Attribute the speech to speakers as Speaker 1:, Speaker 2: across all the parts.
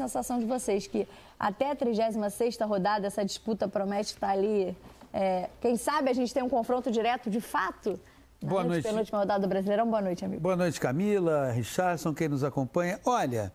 Speaker 1: sensação de vocês que até a 36 rodada essa disputa promete estar ali. É, quem sabe a gente tem um confronto direto de fato? Na Boa noite. Penúltima rodada do Brasileirão. Boa noite, amigo.
Speaker 2: Boa noite, Camila, Richardson, quem nos acompanha. Olha,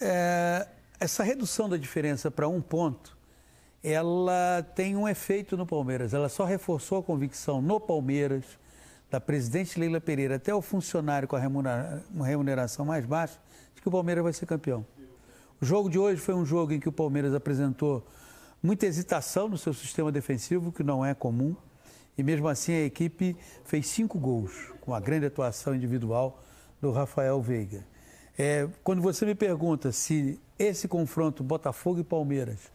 Speaker 2: é, essa redução da diferença para um ponto, ela tem um efeito no Palmeiras. Ela só reforçou a convicção no Palmeiras, da presidente Leila Pereira até o funcionário com a remuneração mais baixa, de que o Palmeiras vai ser campeão. O jogo de hoje foi um jogo em que o Palmeiras apresentou muita hesitação no seu sistema defensivo, que não é comum. E mesmo assim a equipe fez cinco gols, com a grande atuação individual do Rafael Veiga. É, quando você me pergunta se esse confronto Botafogo e Palmeiras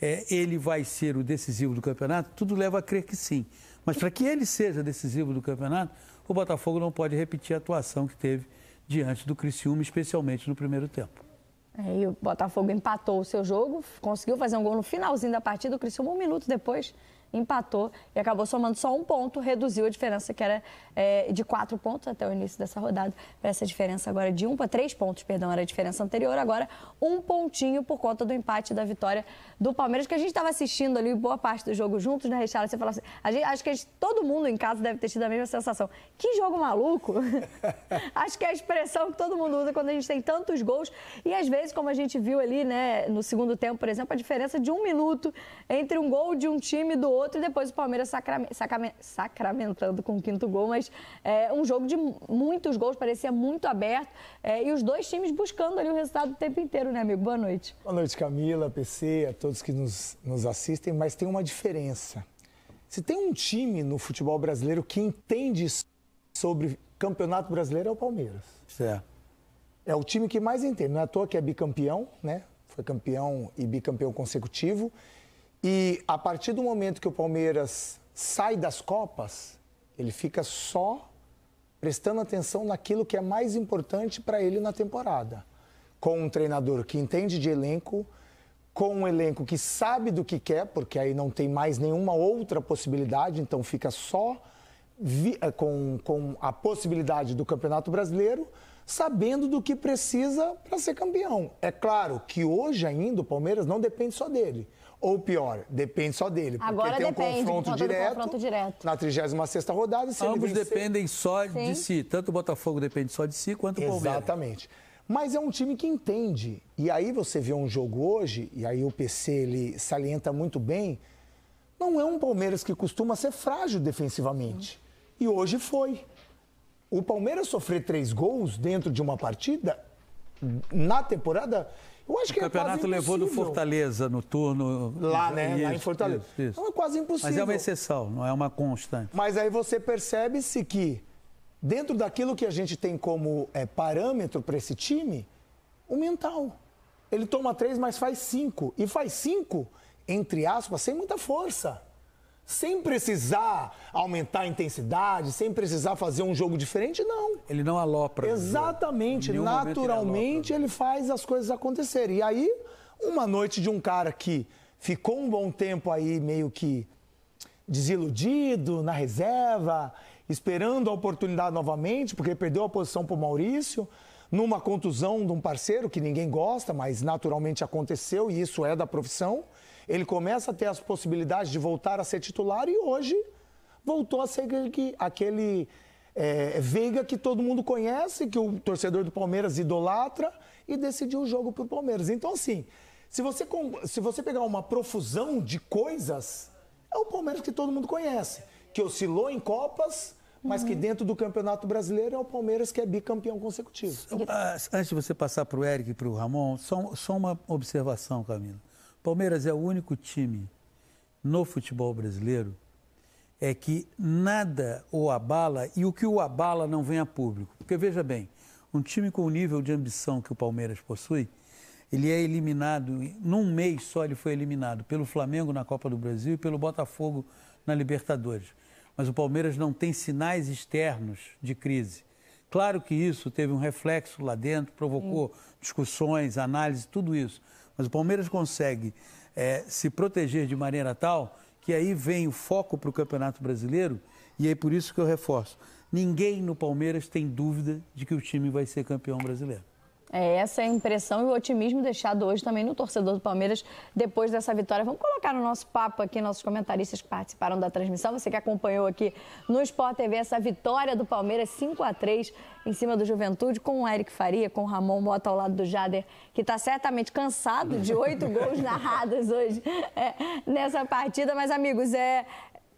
Speaker 2: é, ele vai ser o decisivo do campeonato, tudo leva a crer que sim. Mas para que ele seja decisivo do campeonato, o Botafogo não pode repetir a atuação que teve diante do Criciúma, especialmente no primeiro tempo.
Speaker 1: Aí o Botafogo empatou o seu jogo, conseguiu fazer um gol no finalzinho da partida, o Criciúma um minuto depois empatou e acabou somando só um ponto, reduziu a diferença que era é, de quatro pontos até o início dessa rodada, para essa diferença agora de um para três pontos, perdão, era a diferença anterior, agora um pontinho por conta do empate da vitória do Palmeiras, que a gente estava assistindo ali boa parte do jogo juntos, né, Richard? Você fala assim, gente, acho que gente, todo mundo em casa deve ter tido a mesma sensação. Que jogo maluco! acho que é a expressão que todo mundo usa quando a gente tem tantos gols e às vezes, como a gente viu ali, né, no segundo tempo, por exemplo, a diferença de um minuto entre um gol de um time e do outro outro e depois o Palmeiras sacramentando com o quinto gol, mas é, um jogo de muitos gols, parecia muito aberto é, e os dois times buscando ali o resultado o tempo inteiro, né, amigo? Boa noite. Boa
Speaker 3: noite, Camila, PC, a todos que nos, nos assistem, mas tem uma diferença. Se tem um time no futebol brasileiro que entende sobre campeonato brasileiro é o Palmeiras. Certo. É. é o time que mais entende. Não é à toa que é bicampeão, né? Foi campeão e bicampeão consecutivo. E a partir do momento que o Palmeiras sai das Copas, ele fica só prestando atenção naquilo que é mais importante para ele na temporada. Com um treinador que entende de elenco, com um elenco que sabe do que quer, porque aí não tem mais nenhuma outra possibilidade, então fica só eh, com, com a possibilidade do Campeonato Brasileiro, sabendo do que precisa para ser campeão. É claro que hoje ainda o Palmeiras não depende só dele ou pior, depende só dele. Porque Agora tem um confronto, direto, confronto direto. Na 36 rodada, se Ambos dependem só Sim. de si. Tanto o Botafogo depende só de si, quanto o Palmeiras. Exatamente. Mas é um time que entende. E aí você vê um jogo hoje, e aí o PC ele salienta muito bem. Não é um Palmeiras que costuma ser frágil defensivamente. E hoje foi. O Palmeiras sofrer três gols dentro de uma partida na temporada eu acho o que é campeonato levou do Fortaleza
Speaker 2: no turno. Lá, né? Isso, Lá em Fortaleza. Isso, isso. Então é quase impossível. Mas é uma exceção, não é uma constante.
Speaker 3: Mas aí você percebe-se que, dentro daquilo que a gente tem como é, parâmetro para esse time, o mental. Ele toma três, mas faz cinco. E faz cinco, entre aspas, sem muita força sem precisar aumentar a intensidade, sem precisar fazer um jogo diferente, não. Ele não alopra. Exatamente, naturalmente ele, ele, faz as coisas acontecerem. E aí, uma noite de um cara que ficou um bom tempo aí meio que desiludido, na reserva, esperando a oportunidade novamente, porque perdeu a posição para o Maurício, numa contusão de um parceiro que ninguém gosta, mas naturalmente aconteceu e isso é da profissão. Ele começa a ter as possibilidades de voltar a ser titular e hoje voltou a ser aquele, aquele é, Veiga que todo mundo conhece, que o torcedor do Palmeiras idolatra e decidiu o jogo para o Palmeiras. Então, assim, se você, se você pegar uma profusão de coisas, é o Palmeiras que todo mundo conhece, que oscilou em Copas. Mas uhum. que dentro do Campeonato Brasileiro é o Palmeiras que é bicampeão consecutivo.
Speaker 2: Antes de você passar para o Eric e para o Ramon, só, só uma observação, Camila. Palmeiras é o único time no futebol brasileiro é que nada o abala e o que o abala não vem a público. Porque veja bem, um time com o nível de ambição que o Palmeiras possui, ele é eliminado, num mês só ele foi eliminado pelo Flamengo na Copa do Brasil e pelo Botafogo na Libertadores. Mas o Palmeiras não tem sinais externos de crise. Claro que isso teve um reflexo lá dentro, provocou discussões, análise, tudo isso. Mas o Palmeiras consegue é, se proteger de maneira tal que aí vem o foco para o Campeonato Brasileiro e é por isso que eu reforço. Ninguém no Palmeiras tem dúvida de que o time vai ser campeão brasileiro.
Speaker 1: É, essa é a impressão e o otimismo deixado hoje também no torcedor do Palmeiras depois dessa vitória. Vamos colocar no nosso papo aqui, nossos comentaristas que participaram da transmissão, você que acompanhou aqui no Sport TV essa vitória do Palmeiras 5 a 3 em cima do Juventude, com o Eric Faria, com o Ramon Mota ao lado do Jader, que está certamente cansado de oito gols narrados hoje é, nessa partida. Mas, amigos, é,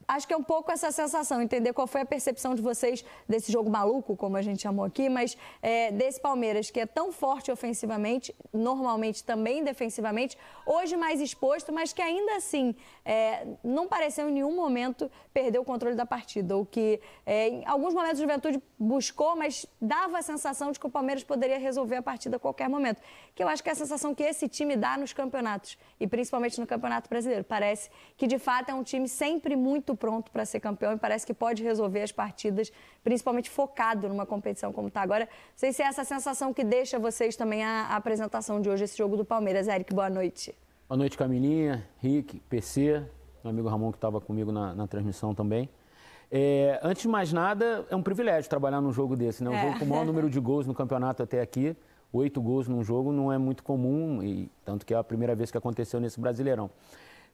Speaker 1: acho que é um pouco essa sensação, entender qual foi a percepção de vocês desse jogo maluco, como a gente chamou aqui, mas é, desse Palmeiras que é tão forte ofensivamente, normalmente também defensivamente, hoje mais exposto, mas que ainda assim é, não pareceu em nenhum momento perder o controle da partida, ou que é, em alguns momentos o Juventude buscou, mas dava a sensação de que o Palmeiras poderia resolver a partida a qualquer momento, que eu acho que é a sensação que esse time dá nos campeonatos, e principalmente no Campeonato Brasileiro. Parece que de fato é um time sempre muito muito pronto para ser campeão e parece que pode resolver as partidas, principalmente focado numa competição como está agora. Não sei se é essa sensação que deixa vocês também a, a apresentação de hoje, esse jogo do Palmeiras. Eric, boa noite.
Speaker 4: Boa noite, Camilinha, Rick, PC, meu amigo Ramon que estava comigo na, na, transmissão também. É, antes de mais nada, é um privilégio trabalhar num jogo desse, né? Um é. jogo com o maior número de gols no campeonato até aqui. Oito gols num jogo não é muito comum, e tanto que é a primeira vez que aconteceu nesse Brasileirão.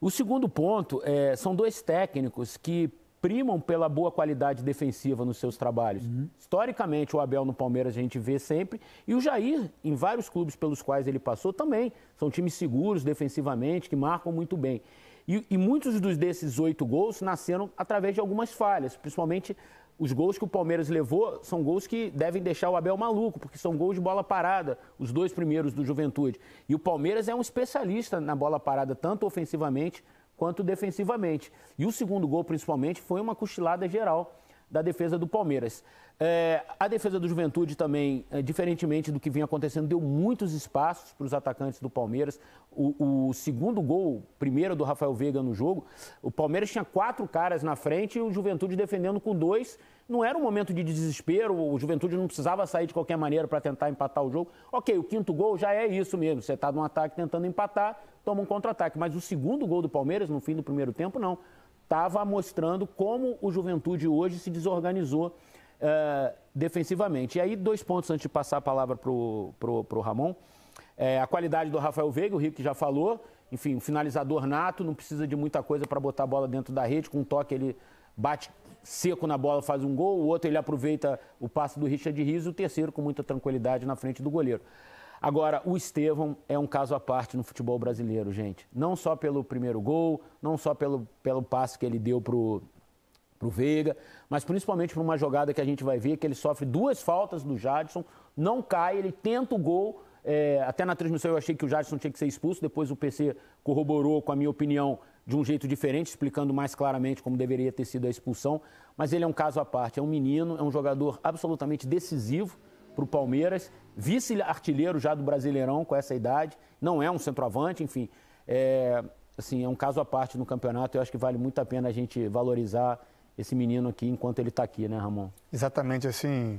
Speaker 4: O segundo ponto é, são dois técnicos que primam pela boa qualidade defensiva nos seus trabalhos. Uhum. Historicamente, o Abel no Palmeiras a gente vê sempre, e o Jair, em vários clubes pelos quais ele passou, também. São times seguros defensivamente, que marcam muito bem. E, e muitos dos desses oito gols nasceram através de algumas falhas, principalmente os gols que o Palmeiras levou são gols que devem deixar o Abel maluco, porque são gols de bola parada, os dois primeiros do Juventude. E o Palmeiras é um especialista na bola parada, tanto ofensivamente quanto defensivamente. E o segundo gol, principalmente, foi uma cochilada geral da defesa do Palmeiras. É, a defesa do Juventude também, é, diferentemente do que vinha acontecendo, deu muitos espaços para os atacantes do Palmeiras. O, o, segundo gol, primeiro do Rafael Veiga no jogo, o Palmeiras tinha quatro caras na frente e o Juventude defendendo com dois. Não era um momento de desespero, o Juventude não precisava sair de qualquer maneira para tentar empatar o jogo. Ok, o quinto gol já é isso mesmo. Você está num ataque tentando empatar, toma um contra-ataque. Mas o segundo gol do Palmeiras, no fim do primeiro tempo, não estava mostrando como o Juventude hoje se desorganizou uh, defensivamente. E aí, dois pontos antes de passar a palavra para o Ramon. É, a qualidade do Rafael Veiga, o Rick já falou, enfim, um finalizador nato, não precisa de muita coisa para botar a bola dentro da rede, com um toque ele bate seco na bola, faz um gol, o outro ele aproveita o passe do Richard Riz, o terceiro com muita tranquilidade na frente do goleiro. Agora, o Estevão é um caso à parte no futebol brasileiro, gente. Não só pelo primeiro gol, não só pelo, pelo passe que ele deu pro, pro Veiga, mas principalmente por uma jogada que a gente vai ver que ele sofre duas faltas do Jadson, não cai, ele tenta o gol. É, até na transmissão eu achei que o Jadson tinha que ser expulso, depois o PC corroborou com a minha opinião de um jeito diferente, explicando mais claramente como deveria ter sido a expulsão. Mas ele é um caso à parte, é um menino, é um jogador absolutamente decisivo para o Palmeiras vice-artilheiro já do Brasileirão com essa idade, não é um centroavante, enfim. É, assim, é um caso à parte no campeonato, eu acho que vale muito a pena a gente valorizar esse menino aqui enquanto ele está aqui, né, Ramon?
Speaker 5: Exatamente, assim,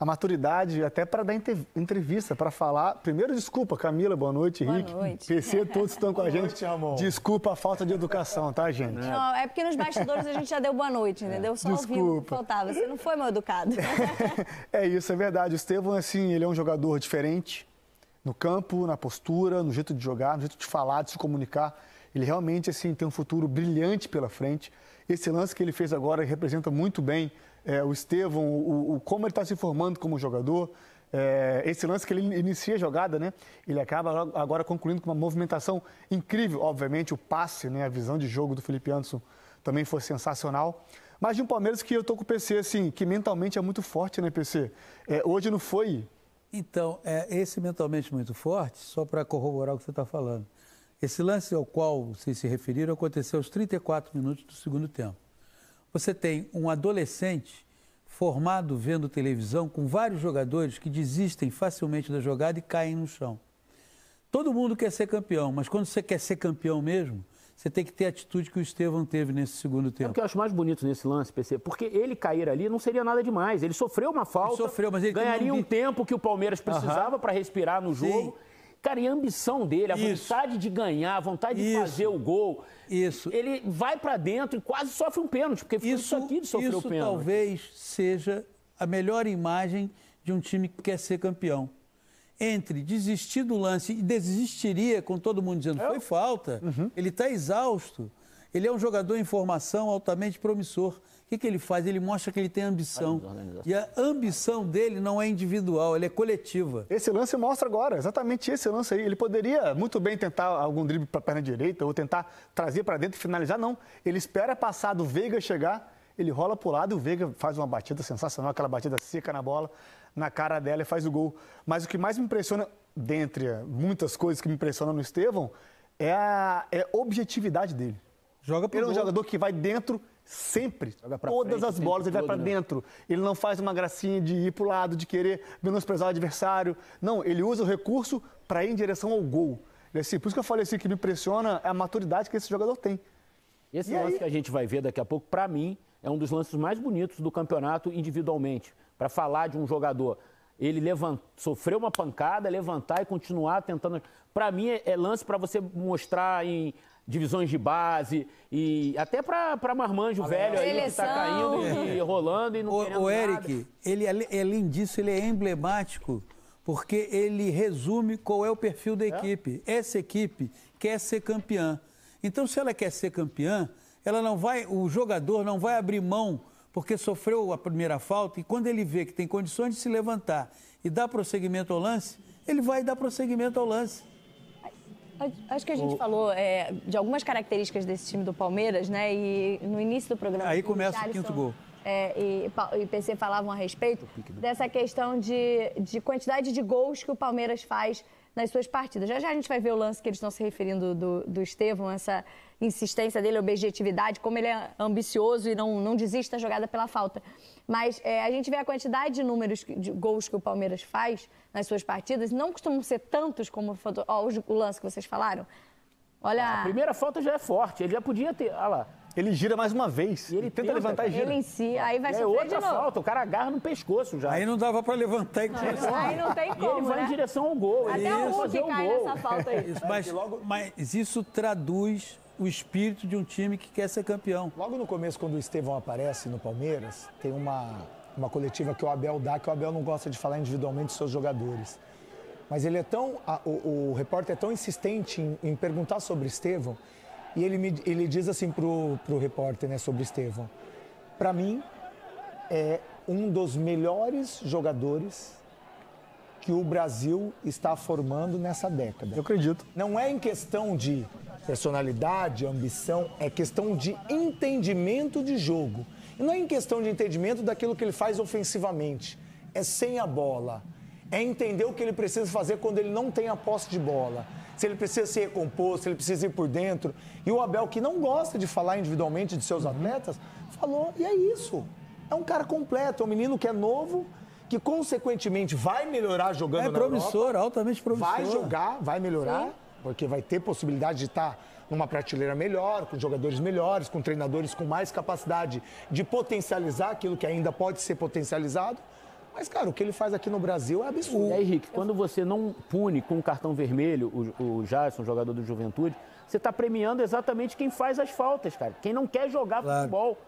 Speaker 5: a maturidade até para dar entrevista, para falar. Primeiro, desculpa, Camila, boa noite, Henrique. Boa noite. PC, todos estão com a gente. Noite, amor. Desculpa a falta de educação, tá, gente? Não,
Speaker 1: é porque nos bastidores a gente já deu boa noite, entendeu? Só desculpa. ouviu faltava. Você não foi mal educado. é
Speaker 5: isso, é verdade. O Estevão, assim, ele é um jogador diferente no campo, na postura, no jeito de jogar, no jeito de falar, de se comunicar. Ele realmente, assim, tem um futuro brilhante pela frente. Esse lance que ele fez agora representa muito bem é, o Estevão, o, o como ele está se formando como jogador. É, esse lance que ele inicia a jogada, né? Ele acaba agora concluindo com uma movimentação incrível. Obviamente, o passe, né? a visão de jogo do Felipe Anderson também foi sensacional. Mas de um Palmeiras que eu tô com o PC, assim, que mentalmente é muito forte, né, PC? É, hoje não foi. Então, é, esse mentalmente muito forte, só para corroborar o que
Speaker 2: você está falando. Esse lance ao qual vocês se referiram aconteceu aos 34 minutos do segundo tempo. Você tem um adolescente formado vendo televisão com vários jogadores que desistem facilmente da jogada e caem no chão. Todo mundo quer ser campeão, mas quando você quer ser campeão mesmo, você tem que ter a atitude que o Estevão teve nesse segundo
Speaker 4: tempo. É o que eu acho mais bonito nesse lance, PC, porque ele cair ali não seria nada demais. Ele sofreu uma falta, ele sofreu, mas ele ganharia um... um... tempo que o Palmeiras precisava para respirar no jogo. Sim. Cara, e a ambição dele, a Isso. vontade de ganhar, a vontade Isso. de fazer o gol. Isso. Ele vai para dentro e quase
Speaker 2: sofre um pênalti, porque foi isso, aqui de sofrer o pênalti. talvez seja a melhor imagem de um time que quer ser campeão. Entre desistir do lance e desistiria, com todo mundo dizendo é. foi falta, uhum. ele está exausto. Ele é um jogador em formação altamente promissor que, que ele faz? Ele mostra que ele tem ambição. E a ambição dele não é individual, ela é coletiva.
Speaker 5: Esse lance mostra agora, exatamente esse lance aí. Ele poderia muito bem tentar algum drible para a perna direita ou tentar trazer para dentro e finalizar, não. Ele espera passar do Veiga chegar, ele rola para o lado e o Veiga faz uma batida sensacional, aquela batida seca na bola, na cara dela e faz o gol. Mas o que mais me impressiona, dentre muitas coisas que me impressionam no Estevão, é a, é a objetividade dele. Joga pro ele é um jogador que vai dentro Sempre. Todas frente, as bolas ele vai para né? dentro. Ele não faz uma gracinha de ir para o lado, de querer menosprezar o adversário. Não, ele usa o recurso para ir em direção ao gol. Assim, por isso que eu falei assim, que me impressiona a maturidade que esse jogador tem.
Speaker 4: Esse e lance aí... que a gente vai ver daqui a pouco, para mim, é um dos lances mais bonitos do campeonato individualmente. Para falar de um jogador, ele sofreu uma pancada, levantar e continuar tentando. Para mim, é, é lance para você mostrar em divisões de base e até para marmanjo velho aí que está caindo e, rolando e não O, o Eric, ele além disso
Speaker 2: ele é emblemático porque ele resume qual é o perfil da é? equipe. É? Essa equipe quer ser campeã. Então se ela quer ser campeã, ela não vai, o jogador não vai abrir mão porque sofreu a primeira falta e quando ele vê que tem condições de se levantar e dar prosseguimento ao lance, ele vai dar prosseguimento ao lance.
Speaker 1: Acho que a gente o... falou é, de algumas características desse time do Palmeiras, né? E no início do programa. Aí começa o quinto gol. É, e, e PC falavam a respeito dessa questão de, de quantidade de gols que o Palmeiras faz nas suas partidas. Já já a gente vai ver o lance que eles estão se referindo do, do Estevão, essa insistência dele, objetividade, como ele é ambicioso e não, não desiste da jogada pela falta. Mas é, a gente vê a quantidade de números, de gols que o Palmeiras faz nas suas partidas, não costumam ser tantos como ó, o lance que vocês falaram. Olha. A
Speaker 4: primeira falta já é forte, ele já podia ter. Olha lá. Ele gira mais uma vez. E ele, tenta, tenta, levantar e gira. Ele
Speaker 1: em si, aí vai ser é outra falta,
Speaker 4: o cara agarra no pescoço já. Aí não dava
Speaker 2: para levantar e Aí não tem como, e ele né? vai em né? direção ao gol. Até ele o Hulk cai gol. nessa falta aí. mas, mas
Speaker 3: isso traduz o espírito de um time que quer ser campeão. Logo no começo, quando o Estevão aparece no Palmeiras, tem uma, uma coletiva que o Abel dá, que o Abel não gosta de falar individualmente dos seus jogadores. Mas ele é tão. A, o, o, repórter é tão insistente em, em perguntar sobre Estevão e ele, me, ele diz assim pro, pro repórter, né, sobre Estevão. Para mim, é um dos melhores jogadores que o Brasil está formando nessa década. Eu acredito. Não é em questão de personalidade, ambição, é questão de entendimento de jogo. E não é em questão de entendimento daquilo que ele faz ofensivamente. É sem a bola. É entender o que ele precisa fazer quando ele não tem a posse de bola se ele precisa se recompor, se ele precisa ir por dentro. E o Abel, que não gosta de falar individualmente de seus uhum. atletas, falou, e é isso. É um cara completo, é um menino que é novo, que consequentemente vai melhorar jogando é na promissor, altamente promissor. Vai jogar, vai melhorar, Sim. porque vai ter possibilidade de estar numa prateleira melhor, com jogadores melhores, com treinadores com mais capacidade de potencializar aquilo que ainda pode ser potencializado. Mas, cara, o que ele
Speaker 4: faz aqui no Brasil é absurdo. E aí, Henrique, quando você não pune com um cartão vermelho o, o Jason, jogador do Juventude, você está premiando exatamente quem faz as faltas, cara. Quem não quer jogar claro. futebol.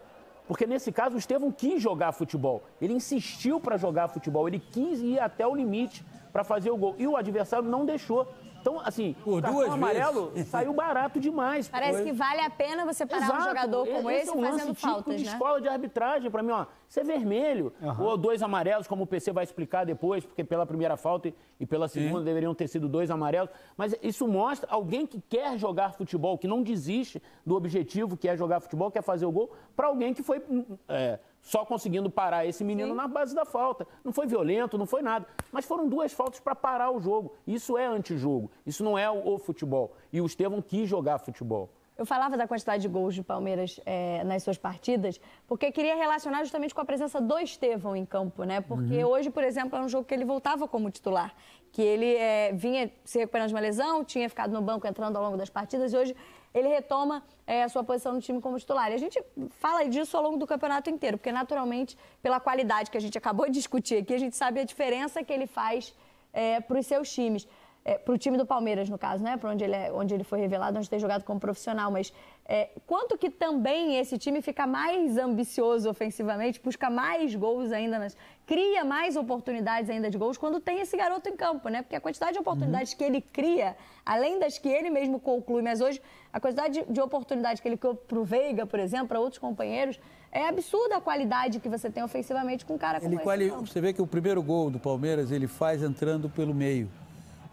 Speaker 4: Porque nesse caso o Estevão quis jogar futebol. Ele insistiu para jogar futebol. Ele quis ir até o limite para fazer o gol. E o adversário não deixou. Então, assim, Por o amarelo vezes. saiu barato demais. Parece que
Speaker 1: vale a pena você parar Exato. um jogador como esse, é esse é um fazendo lance faltas, de né? escola
Speaker 4: de arbitragem, para mim, ó, isso é vermelho. Uhum. Ou dois amarelos, como o PC vai explicar depois, porque pela primeira falta e pela segunda Sim. deveriam ter sido dois amarelos. Mas isso mostra alguém que quer jogar futebol, que não desiste do objetivo que é jogar futebol, quer fazer o gol, para alguém que foi... Hum, hum, é, só conseguindo parar esse menino Sim. na base da falta. Não foi violento, não foi nada. Mas foram duas faltas para parar o jogo. Isso é antijogo. Isso não é o, o futebol. E o Estevão quis jogar futebol.
Speaker 1: Eu falava da quantidade de gols do Palmeiras é, nas suas partidas, porque queria relacionar justamente com a presença do Estevão em campo, né? Porque uhum. hoje, por exemplo, é um jogo que ele voltava como titular, que ele é, vinha se recuperando de uma lesão, tinha ficado no banco entrando ao longo das partidas e hoje ele retoma é, a sua posição no time como titular. E a gente fala disso ao longo do campeonato inteiro, porque naturalmente, pela qualidade que a gente acabou de discutir aqui, a gente sabe a diferença que ele faz é, para os seus times. É, para o time do Palmeiras, no caso, né? Para onde ele, é, onde ele foi revelado, onde tem jogado como profissional. Mas é, quanto que também esse time fica mais ambicioso ofensivamente, busca mais gols ainda, nas, cria mais oportunidades ainda de gols quando tem esse garoto em campo, né? Porque a quantidade de oportunidades uhum. que ele cria, além das que ele mesmo conclui, mas hoje a quantidade de, de oportunidades que ele criou para o Veiga, por exemplo, para outros companheiros, é absurda a qualidade que você tem ofensivamente com um cara ele como quali... esse. Você
Speaker 2: vê que o primeiro gol do Palmeiras ele faz entrando pelo meio.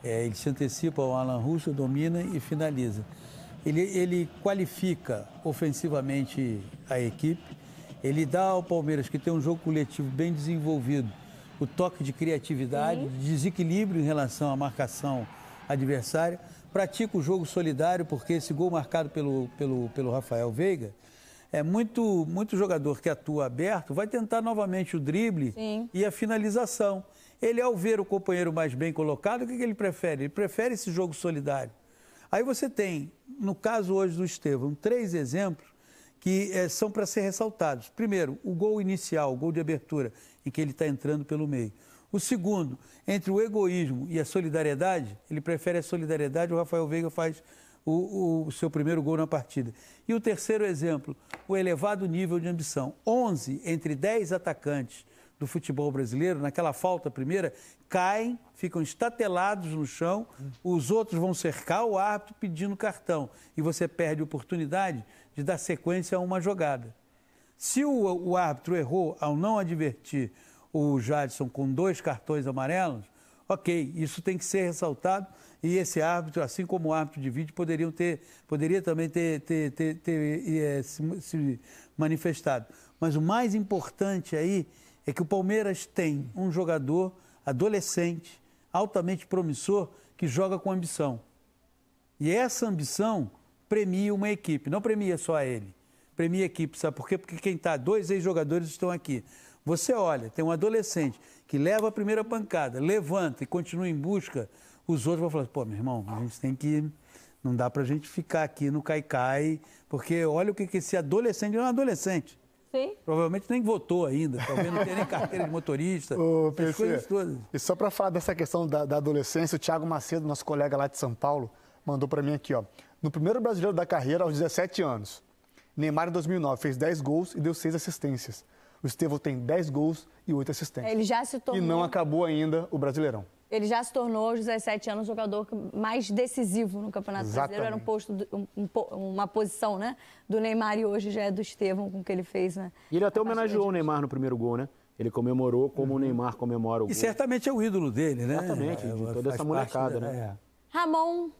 Speaker 2: É, ele se antecipa ao Alan Russo, domina e finaliza ele, ele qualifica ofensivamente a equipe, ele dá ao Palmeiras, que tem um jogo coletivo bem desenvolvido, o toque de criatividade, uhum. de desequilíbrio em relação à marcação adversária, pratica o jogo solidário, porque esse gol marcado pelo, pelo, pelo Rafael Veiga, é muito, muito jogador que atua aberto vai tentar novamente o drible Sim. e a finalização. Ele, ao ver o companheiro mais bem colocado, o que, que ele prefere? Ele prefere esse jogo solidário. Aí você tem, no caso hoje do Estevam, três exemplos que é, são para ser ressaltados. Primeiro, o gol inicial, o gol de abertura, em que ele está entrando pelo meio. O segundo, entre o egoísmo e a solidariedade, ele prefere a solidariedade, o Rafael Veiga faz o, o, seu primeiro gol na partida. E o terceiro exemplo, o elevado nível de ambição. 11 entre 10 atacantes do futebol brasileiro, naquela falta primeira, caem, ficam estatelados no chão, os outros vão cercar o árbitro pedindo cartão. E você perde a oportunidade de dar sequência a uma jogada. Se o, o árbitro errou ao não advertir o Jadson com dois cartões amarelos, ok, isso tem que ser ressaltado e esse árbitro, assim como o árbitro de vídeo, poderiam ter, poderia também ter, ter, ter, ter é, se, se manifestado. Mas o mais importante aí é que o Palmeiras tem um jogador adolescente, altamente promissor, que joga com ambição. E essa ambição premia uma equipe, não premia só ele, premia a equipe. Sabe por quê? Porque quem está, dois ex-jogadores estão aqui. Você olha, tem um adolescente que leva a primeira pancada, levanta e continua em busca, os outros vão falar: assim, pô, meu irmão, a gente tem que. Não dá para a gente ficar aqui no caicai, porque olha o que, que esse adolescente, não é um adolescente,
Speaker 5: Sim. Provavelmente nem votou ainda, talvez não
Speaker 2: tenha nem carteira de motorista,
Speaker 5: Ô, essas coisas todas. E só para falar dessa questão da, da, adolescência, o Thiago Macedo, nosso colega lá de São Paulo, mandou para mim aqui, ó. No primeiro brasileiro da carreira, aos 17 anos, Neymar em 2009 fez 10 gols e deu 6 assistências. O Estevão tem 10 gols e 8 assistências.
Speaker 1: Ele já se tornou... E não
Speaker 5: acabou ainda o Brasileirão.
Speaker 1: Ele já se tornou, aos 17 anos, o jogador mais decisivo no Campeonato Exatamente. Brasileiro. Era um posto, um, uma posição, né? Do Neymar e hoje já é do Estevão com o que ele fez, né?
Speaker 4: E ele até homenageou o Neymar no primeiro gol, né? Ele comemorou como uhum. o Neymar comemora o gol. E
Speaker 2: certamente é o ídolo dele, né? Exatamente, de é, toda essa molecada, parte,
Speaker 4: né?
Speaker 1: É. Ramon,